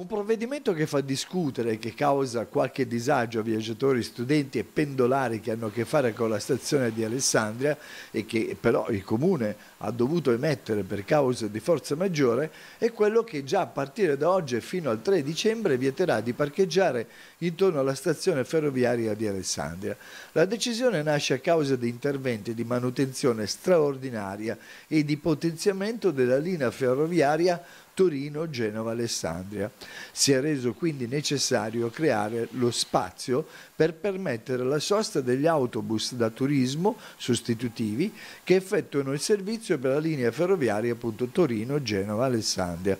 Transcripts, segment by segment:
Un provvedimento che fa discutere e che causa qualche disagio a viaggiatori, studenti e pendolari che hanno a che fare con la stazione di Alessandria e che però il Comune ha dovuto emettere per causa di forza maggiore è quello che già a partire da oggi e fino al 3 dicembre vieterà di parcheggiare intorno alla stazione ferroviaria di Alessandria. La decisione nasce a causa di interventi di manutenzione straordinaria e di potenziamento della linea ferroviaria Torino, Genova, Alessandria. Si è reso quindi necessario creare lo spazio per permettere la sosta degli autobus da turismo sostitutivi che effettuano il servizio per la linea ferroviaria appunto Torino, Genova, Alessandria.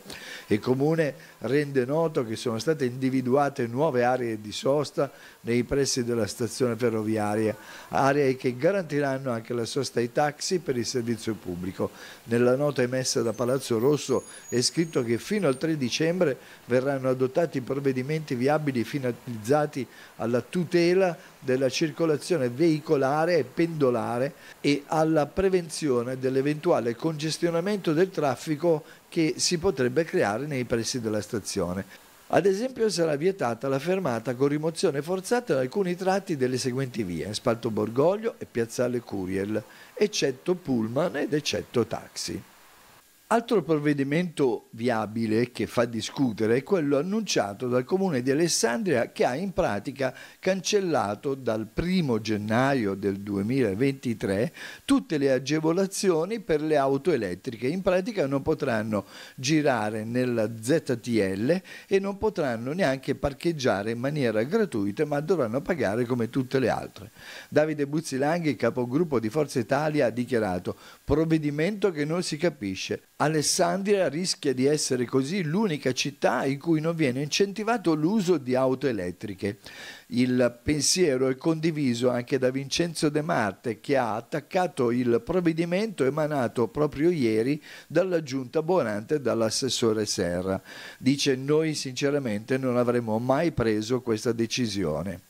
Il comune rende noto che sono state individuate nuove aree di sosta nei pressi della stazione ferroviaria, aree che garantiranno anche la sosta ai taxi per il servizio pubblico. Nella nota emessa da Palazzo Rosso è scritto scritto che fino al 3 dicembre verranno adottati provvedimenti viabili finalizzati alla tutela della circolazione veicolare e pendolare e alla prevenzione dell'eventuale congestionamento del traffico che si potrebbe creare nei pressi della stazione. Ad esempio sarà vietata la fermata con rimozione forzata in alcuni tratti delle seguenti vie, Spalto Borgoglio e Piazzale Curiel, eccetto pullman ed eccetto taxi. Altro provvedimento viabile che fa discutere è quello annunciato dal Comune di Alessandria che ha in pratica cancellato dal 1 gennaio del 2023 tutte le agevolazioni per le auto elettriche. In pratica non potranno girare nella ZTL e non potranno neanche parcheggiare in maniera gratuita ma dovranno pagare come tutte le altre. Davide Buzzilanghi, capogruppo di Forza Italia, ha dichiarato provvedimento che non si capisce Alessandria rischia di essere così l'unica città in cui non viene incentivato l'uso di auto elettriche. Il pensiero è condiviso anche da Vincenzo De Marte che ha attaccato il provvedimento emanato proprio ieri dalla giunta Bonante e dall'assessore Serra. Dice noi sinceramente non avremmo mai preso questa decisione.